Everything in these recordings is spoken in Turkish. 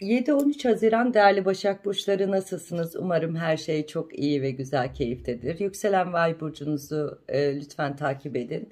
7-13 Haziran değerli Başak Burçları nasılsınız? Umarım her şey çok iyi ve güzel keyiftedir. Yükselen Vay Burcunuzu e, lütfen takip edin.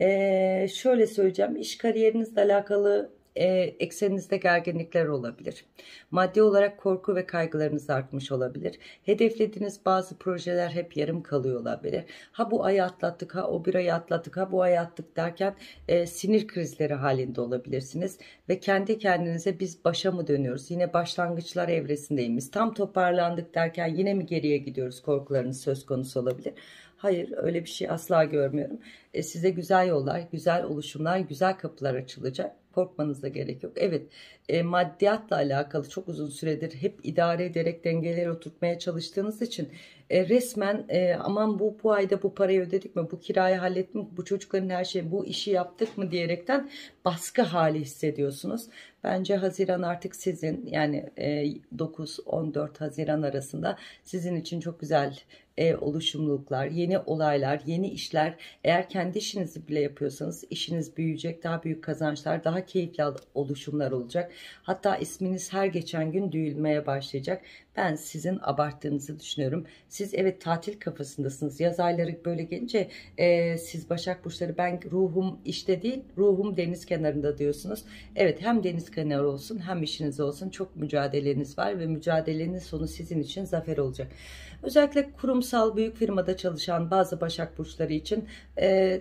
E, şöyle söyleyeceğim, iş kariyerinizle alakalı e, ekseninizde gerginlikler olabilir. Maddi olarak korku ve kaygılarınız artmış olabilir. Hedeflediğiniz bazı projeler hep yarım kalıyor olabilir. Ha bu ayı atlattık, ha o bir ayı atlattık, ha bu ayı atlattık derken e, sinir krizleri halinde olabilirsiniz. Ve kendi kendinize biz başa mı dönüyoruz? Yine başlangıçlar evresindeyimiz. Tam toparlandık derken yine mi geriye gidiyoruz korkularınız söz konusu olabilir. Hayır öyle bir şey asla görmüyorum. E, size güzel yollar, güzel oluşumlar, güzel kapılar açılacak. Korkmanıza gerek yok. Evet e, maddiyatla alakalı çok uzun süredir hep idare ederek dengeleri oturtmaya çalıştığınız için e, resmen e, aman bu, bu ayda bu parayı ödedik mi, bu kirayı hallettik mi, bu çocukların her şeyi, bu işi yaptık mı diyerekten baskı hali hissediyorsunuz. Bence Haziran artık sizin yani 9-14 e, Haziran arasında sizin için çok güzel e, oluşumluluklar, yeni olaylar, yeni işler. Eğer kendi işinizi bile yapıyorsanız işiniz büyüyecek, daha büyük kazançlar, daha keyifli oluşumlar olacak. Hatta isminiz her geçen gün duyulmaya başlayacak ben sizin abarttığınızı düşünüyorum. Siz evet tatil kafasındasınız. Yaz ayları böyle gelince e, siz Başak Burçları ben ruhum işte değil ruhum deniz kenarında diyorsunuz. Evet hem deniz kenarı olsun hem işiniz olsun çok mücadeleniz var ve mücadelenin sonu sizin için zafer olacak. Özellikle kurumsal büyük firmada çalışan bazı Başak Burçları için e,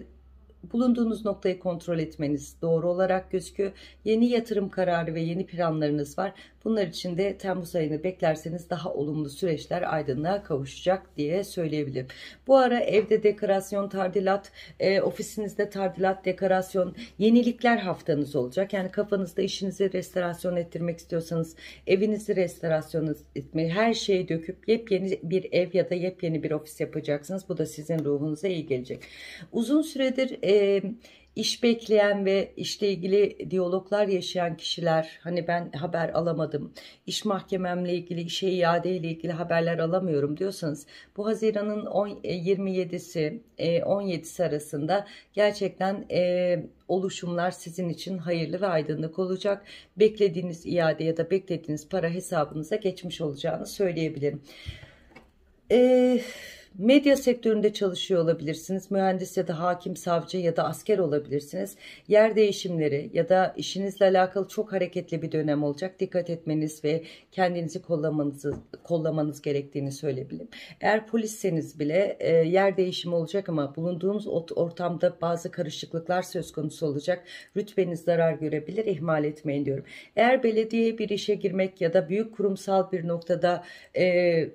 bulunduğunuz noktayı kontrol etmeniz doğru olarak gözüküyor. Yeni yatırım kararı ve yeni planlarınız var. Bunlar için de Temmuz ayını beklerseniz daha olumlu süreçler aydınlığa kavuşacak diye söyleyebilirim. Bu ara evde dekorasyon, tardilat, e, ofisinizde tardilat, dekorasyon, yenilikler haftanız olacak. Yani kafanızda işinizi restorasyon ettirmek istiyorsanız, evinizi restorasyon etmeyi, her şeyi döküp yepyeni bir ev ya da yepyeni bir ofis yapacaksınız. Bu da sizin ruhunuza iyi gelecek. Uzun süredir e, e, iş bekleyen ve işle ilgili diyaloglar yaşayan kişiler hani ben haber alamadım iş mahkememle ilgili işe iade ile ilgili haberler alamıyorum diyorsanız bu Haziran'ın 27'si e, 17'si e, arasında gerçekten e, oluşumlar sizin için hayırlı ve aydınlık olacak. Beklediğiniz iade ya da beklediğiniz para hesabınıza geçmiş olacağını söyleyebilirim. Eee Medya sektöründe çalışıyor olabilirsiniz. Mühendis ya da hakim, savcı ya da asker olabilirsiniz. Yer değişimleri ya da işinizle alakalı çok hareketli bir dönem olacak. Dikkat etmeniz ve kendinizi kollamanız, kollamanız gerektiğini söyleyebilirim. Eğer polisseniz bile e, yer değişimi olacak ama bulunduğunuz ortamda bazı karışıklıklar söz konusu olacak. Rütbeniz zarar görebilir, ihmal etmeyin diyorum. Eğer belediye bir işe girmek ya da büyük kurumsal bir noktada e,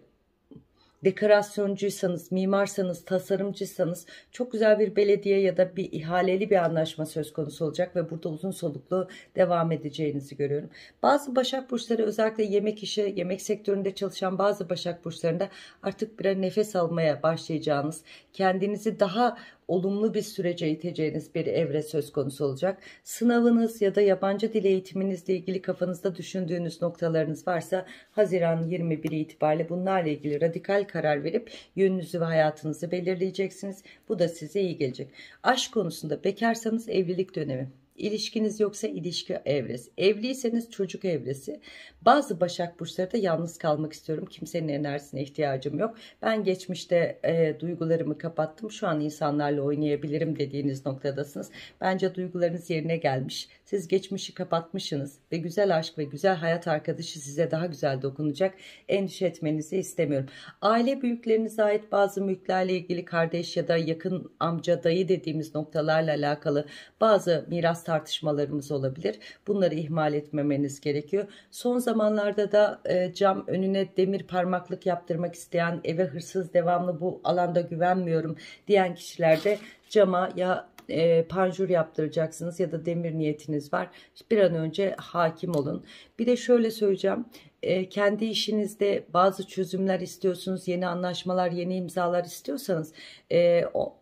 dekorasyoncuysanız, mimarsanız, tasarımcıysanız çok güzel bir belediye ya da bir ihaleli bir anlaşma söz konusu olacak ve burada uzun soluklu devam edeceğinizi görüyorum. Bazı Başak Burçları özellikle yemek işi, yemek sektöründe çalışan bazı Başak Burçlarında artık biraz nefes almaya başlayacağınız, kendinizi daha olumlu bir sürece iteceğiniz bir evre söz konusu olacak. Sınavınız ya da yabancı dil eğitiminizle ilgili kafanızda düşündüğünüz noktalarınız varsa Haziran 21 itibariyle bunlarla ilgili radikal karar verip yönünüzü ve hayatınızı belirleyeceksiniz. Bu da size iyi gelecek. Aşk konusunda bekarsanız evlilik dönemi ilişkiniz yoksa ilişki evresi. Evliyseniz çocuk evresi. Bazı Başak Burçları da yalnız kalmak istiyorum. Kimsenin enerjisine ihtiyacım yok. Ben geçmişte e, duygularımı kapattım. Şu an insanlarla oynayabilirim dediğiniz noktadasınız. Bence duygularınız yerine gelmiş. Siz geçmişi kapatmışsınız ve güzel aşk ve güzel hayat arkadaşı size daha güzel dokunacak. Endişe etmenizi istemiyorum. Aile büyüklerinize ait bazı mülklerle ilgili kardeş ya da yakın amca dayı dediğimiz noktalarla alakalı bazı miras tartışmalarımız olabilir. Bunları ihmal etmemeniz gerekiyor. Son zamanlarda da e, cam önüne demir parmaklık yaptırmak isteyen eve hırsız devamlı bu alanda güvenmiyorum diyen kişilerde cama ya e, panjur yaptıracaksınız ya da demir niyetiniz var. Bir an önce hakim olun. Bir de şöyle söyleyeceğim. E, kendi işinizde bazı çözümler istiyorsunuz. Yeni anlaşmalar, yeni imzalar istiyorsanız e, o,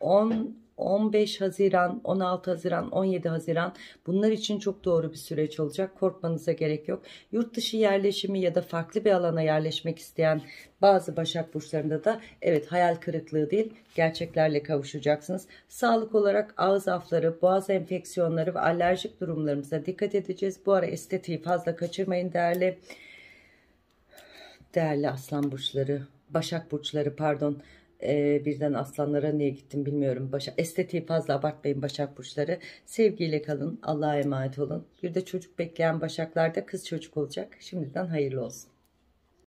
10 e, 15 Haziran, 16 Haziran, 17 Haziran bunlar için çok doğru bir süreç olacak. Korkmanıza gerek yok. Yurt dışı yerleşimi ya da farklı bir alana yerleşmek isteyen bazı Başak Burçlarında da evet hayal kırıklığı değil gerçeklerle kavuşacaksınız. Sağlık olarak ağız afları, boğaz enfeksiyonları ve alerjik durumlarımıza dikkat edeceğiz. Bu ara estetiği fazla kaçırmayın değerli değerli aslan burçları, başak burçları pardon. Ee, birden aslanlara niye gittim bilmiyorum. Başak, estetiği fazla abartmayın Başak Burçları. Sevgiyle kalın. Allah'a emanet olun. Bir de çocuk bekleyen Başaklar'da kız çocuk olacak. Şimdiden hayırlı olsun.